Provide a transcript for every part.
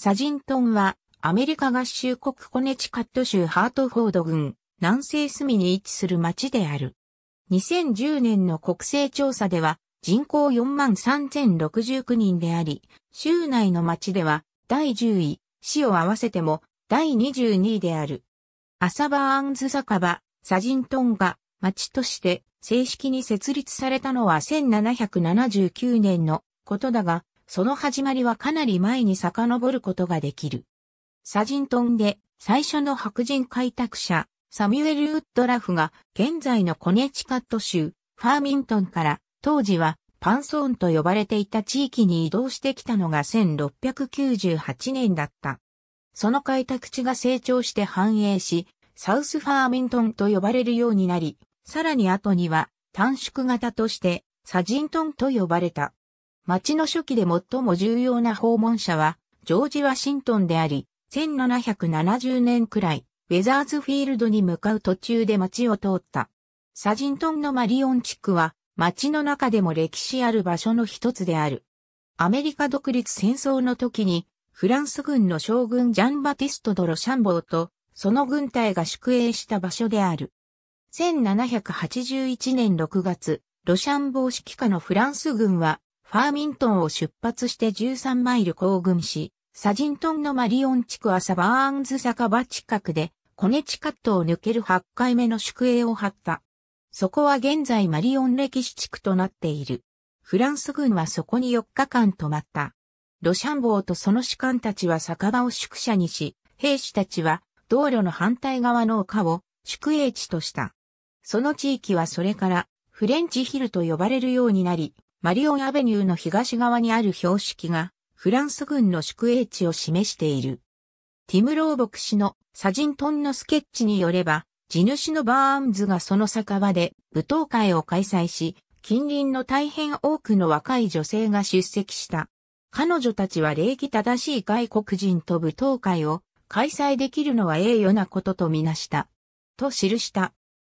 サジントンは、アメリカ合衆国コネチカット州ハートフォード郡、南西隅に位置する町である。2010年の国勢調査では、人口4万3069人であり、州内の町では、第10位、市を合わせても、第22位である。アサバーンズ酒場、サジントンが、町として、正式に設立されたのは1779年のことだが、その始まりはかなり前に遡ることができる。サジントンで最初の白人開拓者、サミュエル・ウッドラフが現在のコネチカット州、ファーミントンから当時はパンソーンと呼ばれていた地域に移動してきたのが1698年だった。その開拓地が成長して繁栄し、サウスファーミントンと呼ばれるようになり、さらに後には短縮型としてサジントンと呼ばれた。町の初期で最も重要な訪問者は、ジョージ・ワシントンであり、1770年くらい、ウェザーズフィールドに向かう途中で町を通った。サジントンのマリオン地区は、町の中でも歴史ある場所の一つである。アメリカ独立戦争の時に、フランス軍の将軍ジャン・バティスト・ドロシャンボーと、その軍隊が宿営した場所である。1781年6月、ロシャンボー指揮下のフランス軍は、ファーミントンを出発して13マイル行軍し、サジントンのマリオン地区朝バーンズ酒場近くで、コネチカットを抜ける8回目の宿営を張った。そこは現在マリオン歴史地区となっている。フランス軍はそこに4日間泊まった。ロシャンボーとその士官たちは酒場を宿舎にし、兵士たちは道路の反対側の丘を宿営地とした。その地域はそれからフレンチヒルと呼ばれるようになり、マリオンアベニューの東側にある標識が、フランス軍の宿営地を示している。ティムローボク氏のサジントンのスケッチによれば、地主のバーンズがその酒場で舞踏会を開催し、近隣の大変多くの若い女性が出席した。彼女たちは礼儀正しい外国人と舞踏会を開催できるのは栄誉なこととみなした。と記した。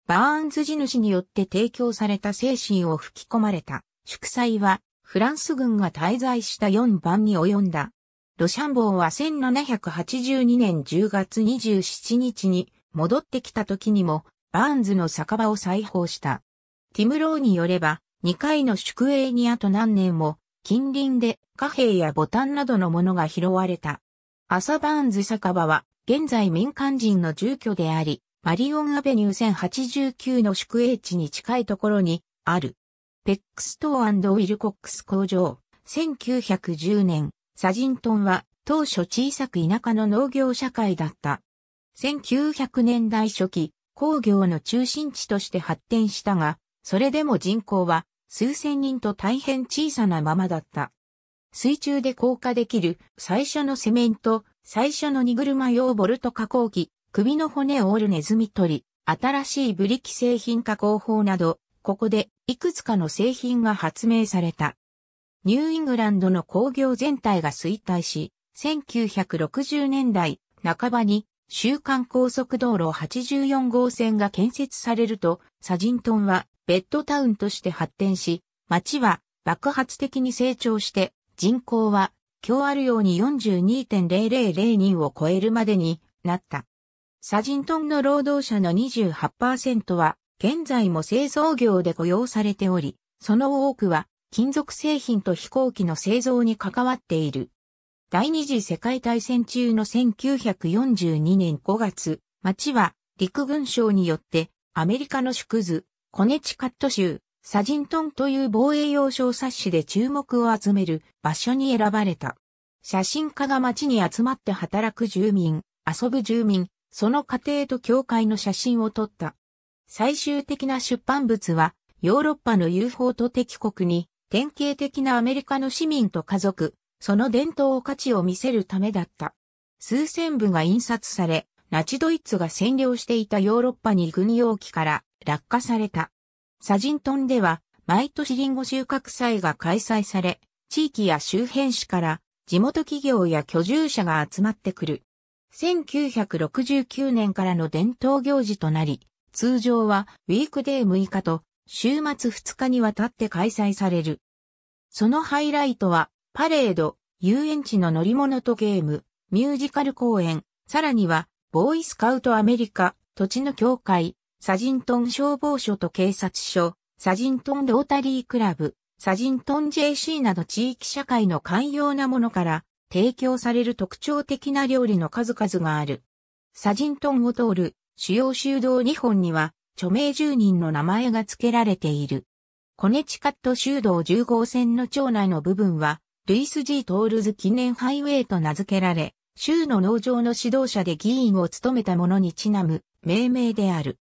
バーンズ地主によって提供された精神を吹き込まれた。祝祭は、フランス軍が滞在した4番に及んだ。ロシャンボーは1782年10月27日に戻ってきた時にも、バーンズの酒場を再訪した。ティムローによれば、2回の宿営にあと何年も、近隣で貨幣やボタンなどのものが拾われた。アサバーンズ酒場は、現在民間人の住居であり、マリオンアベニュー1089の宿営地に近いところにある。ペックストーウィルコックス工場。1910年、サジントンは当初小さく田舎の農業社会だった。1900年代初期、工業の中心地として発展したが、それでも人口は数千人と大変小さなままだった。水中で降下できる最初のセメント、最初の荷車用ボルト加工機、首の骨を折るネズミ取り、新しいブリキ製品加工法など、ここでいくつかの製品が発明された。ニューイングランドの工業全体が衰退し、1960年代半ばに週刊高速道路84号線が建設されると、サジントンはベッドタウンとして発展し、街は爆発的に成長して、人口は今日あるように4 2 0 0 0人を超えるまでになった。サジントンの労働者の28%は現在も製造業で雇用されており、その多くは金属製品と飛行機の製造に関わっている。第二次世界大戦中の1942年5月、町は陸軍省によってアメリカの縮図、コネチカット州、サジントンという防衛用小冊子で注目を集める場所に選ばれた。写真家が街に集まって働く住民、遊ぶ住民、その家庭と教会の写真を撮った。最終的な出版物は、ヨーロッパの UFO と敵国に、典型的なアメリカの市民と家族、その伝統を価値を見せるためだった。数千部が印刷され、ナチドイツが占領していたヨーロッパに軍用機から落下された。サジントンでは、毎年リンゴ収穫祭が開催され、地域や周辺市から地元企業や居住者が集まってくる。1969年からの伝統行事となり、通常はウィークデー6日と週末2日にわたって開催される。そのハイライトは、パレード、遊園地の乗り物とゲーム、ミュージカル公演、さらには、ボーイスカウトアメリカ、土地の協会、サジントン消防署と警察署、サジントンロータリークラブ、サジントン JC など地域社会の寛容なものから提供される特徴的な料理の数々がある。サジントンを通る主要修道2本には、著名住人の名前が付けられている。コネチカット修道10号線の町内の部分は、ルイス・ジー・トールズ記念ハイウェイと名付けられ、州の農場の指導者で議員を務めた者にちなむ命名である。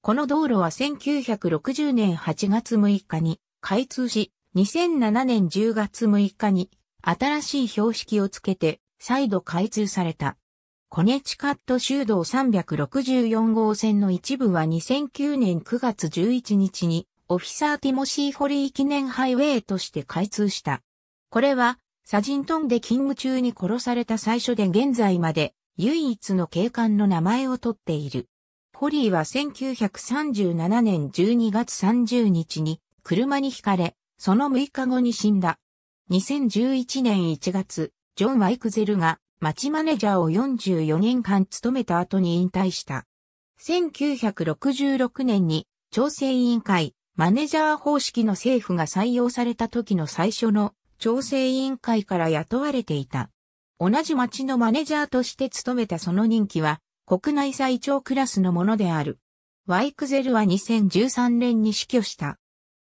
この道路は1960年8月6日に開通し、2007年10月6日に新しい標識をつけて再度開通された。コネチカット州道364号線の一部は2009年9月11日にオフィサーティモシー・ホリー記念ハイウェイとして開通した。これはサジントンで勤務中に殺された最初で現在まで唯一の警官の名前を取っている。ホリーは1937年12月30日に車にひかれ、その6日後に死んだ。2011年1月、ジョン・ワイクゼルが町マネージャーを44年間務めた後に引退した。1966年に調整委員会、マネージャー方式の政府が採用された時の最初の調整委員会から雇われていた。同じ町のマネージャーとして務めたその任期は国内最長クラスのものである。ワイクゼルは2013年に死去した。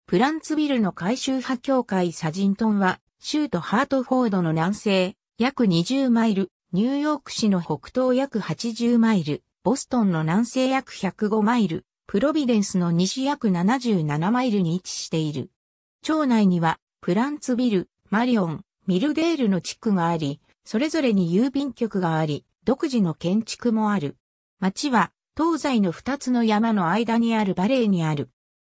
プランツビルの改修派協会サジントンは、州都ハートフォードの南西、約20マイル、ニューヨーク市の北東約80マイル、ボストンの南西約105マイル、プロビデンスの西約77マイルに位置している。町内には、プランツビル、マリオン、ミルデールの地区があり、それぞれに郵便局があり、独自の建築もある。町は、東西の2つの山の間にあるバレーにある。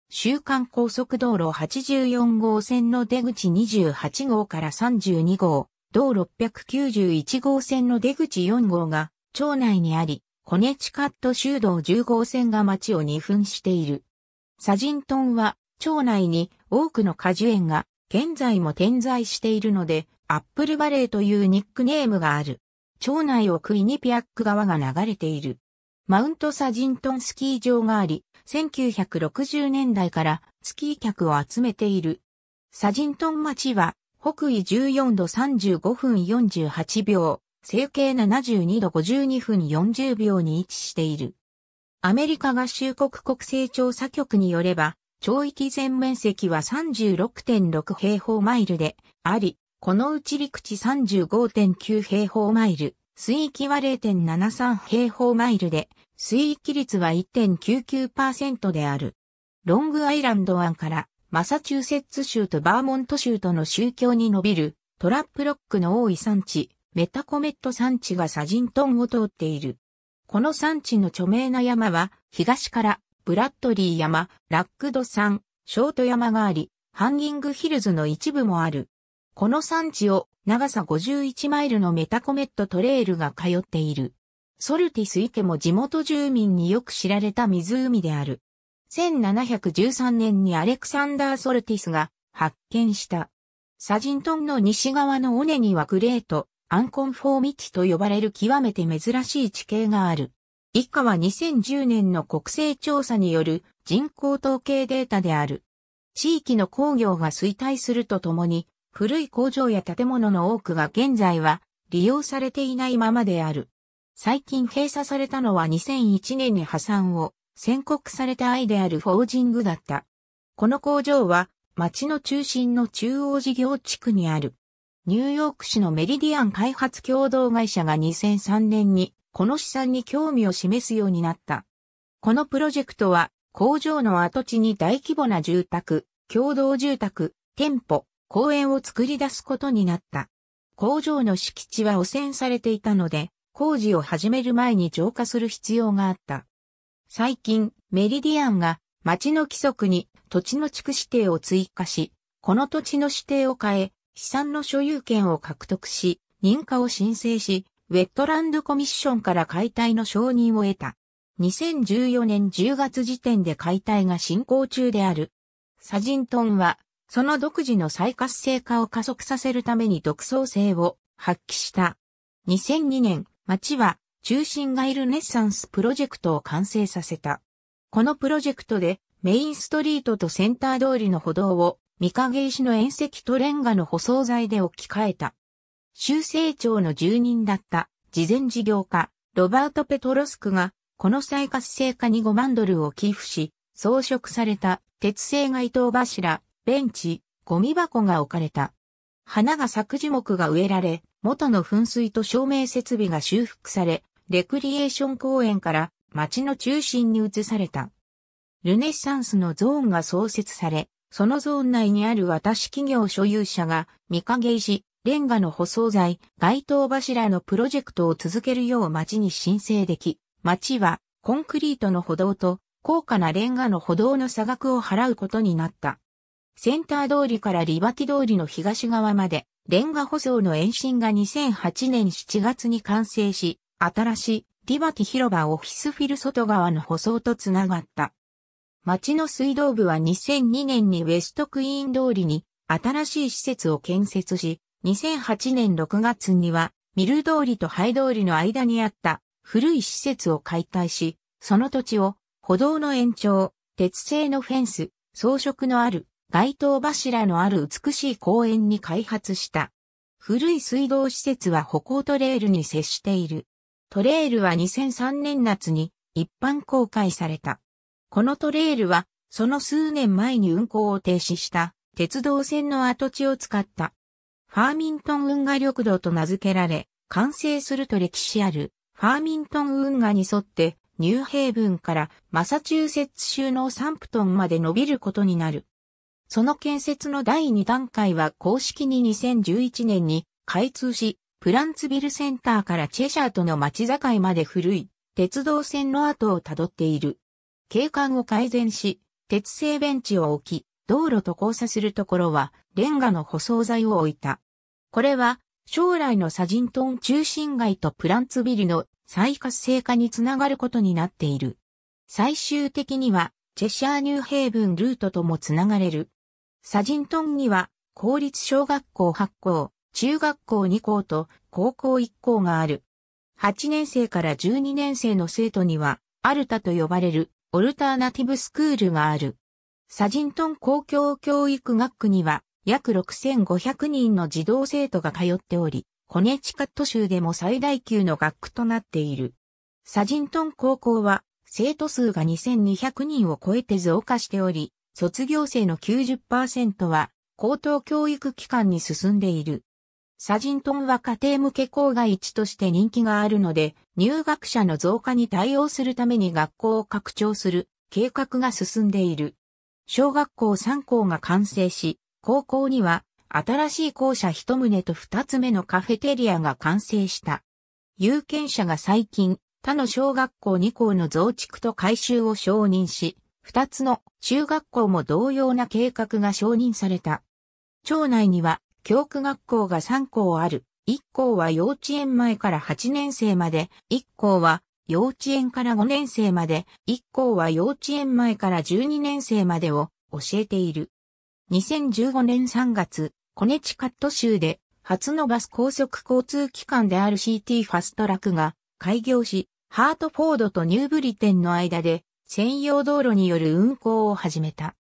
週間高速道路84号線の出口28号から32号、同691号線の出口4号が町内にあり、コネチカット州道10号線が町を2分している。サジントンは町内に多くの果樹園が現在も点在しているので、アップルバレーというニックネームがある。町内をクイニピアック川が流れている。マウントサジントンスキー場があり、1960年代からスキー客を集めている。サジントン町は北緯14度35分48秒、西経72度52分40秒に位置している。アメリカ合衆国国勢調査局によれば、町域全面積は36.6平方マイルであり、このうち陸地35.9平方マイル、水域は0.73平方マイルで、水域率は1.99%である。ロングアイランド湾からマサチューセッツ州とバーモント州との宗教に伸びるトラップロックの多い産地、メタコメット産地がサジントンを通っている。この産地の著名な山は、東からブラッドリー山、ラックド山、ショート山があり、ハンギングヒルズの一部もある。この産地を長さ51マイルのメタコメットトレイルが通っている。ソルティス池も地元住民によく知られた湖である。1713年にアレクサンダー・ソルティスが発見した。サジントンの西側の尾根にはグレート、アンコンフォーミティと呼ばれる極めて珍しい地形がある。以下は2010年の国勢調査による人口統計データである。地域の工業が衰退するとともに、古い工場や建物の多くが現在は利用されていないままである。最近閉鎖されたのは2001年に破産を宣告された愛であるフォージングだった。この工場は町の中心の中央事業地区にある。ニューヨーク市のメリディアン開発共同会社が2003年にこの資産に興味を示すようになった。このプロジェクトは工場の跡地に大規模な住宅、共同住宅、店舗、公園を作り出すことになった。工場の敷地は汚染されていたので、工事を始める前に浄化する必要があった。最近、メリディアンが町の規則に土地の地区指定を追加し、この土地の指定を変え、資産の所有権を獲得し、認可を申請し、ウェットランドコミッションから解体の承認を得た。2014年10月時点で解体が進行中である。サジントンは、その独自の再活性化を加速させるために独創性を発揮した。2002年、町は中心がいるネッサンスプロジェクトを完成させた。このプロジェクトでメインストリートとセンター通りの歩道を三影石の縁石とレンガの舗装材で置き換えた。修正庁の住人だった事前事業家ロバート・ペトロスクがこの再活性化に5万ドルを寄付し装飾された鉄製街灯柱、ベンチ、ゴミ箱が置かれた。花が咲く樹木が植えられ、元の噴水と照明設備が修復され、レクリエーション公園から街の中心に移された。ルネッサンスのゾーンが創設され、そのゾーン内にある私企業所有者が見影石、レンガの舗装材、街灯柱のプロジェクトを続けるよう町に申請でき、町はコンクリートの歩道と高価なレンガの歩道の差額を払うことになった。センター通りからリバティ通りの東側まで、レンガ舗装の延伸が2008年7月に完成し、新しいリバティ広場オフィスフィル外側の舗装とつながった。町の水道部は2002年にウェストクイーン通りに新しい施設を建設し、2008年6月にはミル通りとハイ通りの間にあった古い施設を解体し、その土地を歩道の延長、鉄製のフェンス、装飾のある街灯柱のある美しい公園に開発した。古い水道施設は歩行トレールに接している。トレイルは2003年夏に一般公開された。このトレイルは、その数年前に運行を停止した鉄道線の跡地を使った。ファーミントン運河緑道と名付けられ、完成すると歴史あるファーミントン運河に沿ってニューヘイブンからマサチューセッツ州のサンプトンまで伸びることになる。その建設の第2段階は公式に2011年に開通し、プランツビルセンターからチェシャーとの町境まで古い鉄道線の跡をたどっている。景観を改善し、鉄製ベンチを置き、道路と交差するところはレンガの舗装材を置いた。これは将来のサジントン中心街とプランツビルの再活性化につながることになっている。最終的にはチェシャーニューヘイブンルートともつながれる。サジントンには公立小学校発行、中学校2校と高校1校がある。8年生から12年生の生徒には、アルタと呼ばれるオルターナティブスクールがある。サジントン公共教育学区には約6500人の児童生徒が通っており、コネチカット州でも最大級の学区となっている。サジントン高校は生徒数が2200人を超えて増加しており、卒業生の90%は高等教育機関に進んでいる。サジントンは家庭向け校外地として人気があるので、入学者の増加に対応するために学校を拡張する計画が進んでいる。小学校3校が完成し、高校には新しい校舎1棟と2つ目のカフェテリアが完成した。有権者が最近、他の小学校2校の増築と改修を承認し、2つの中学校も同様な計画が承認された。町内には教区学校が3校ある。1校は幼稚園前から8年生まで、1校は幼稚園から5年生まで、1校は幼稚園前から12年生までを教えている。2015年3月、コネチカット州で初のバス高速交通機関である CT ファストラックが開業し、ハートフォードとニューブリテンの間で専用道路による運行を始めた。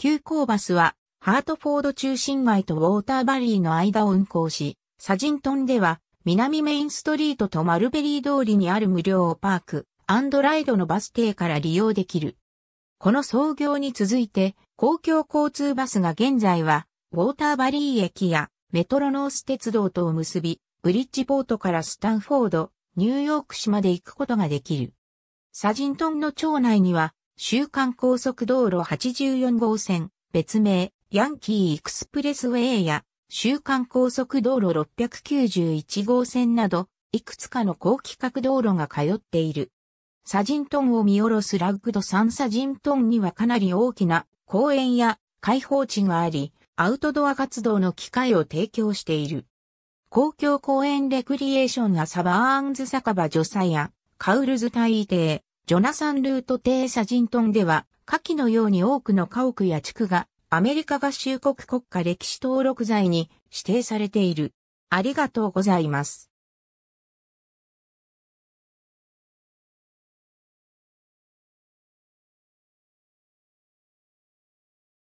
急行バスはハートフォード中心街とウォーターバリーの間を運行し、サジントンでは南メインストリートとマルベリー通りにある無料パーク、アンドライドのバス停から利用できる。この創業に続いて公共交通バスが現在はウォーターバリー駅やメトロノース鉄道とを結び、ブリッジポートからスタンフォード、ニューヨーク市まで行くことができる。サジントンの町内には、週間高速道路84号線、別名、ヤンキーエクスプレスウェイや、週間高速道路691号線など、いくつかの高規格道路が通っている。サジントンを見下ろすラッグドンサジントンにはかなり大きな公園や開放地があり、アウトドア活動の機会を提供している。公共公園レクリエーションがサバーンズ酒場ョ佐やカウルズ大帝、ジョナサンルート帝サジントンでは、下記のように多くの家屋や地区がアメリカ合衆国国家歴史登録財に指定されている。ありがとうございます。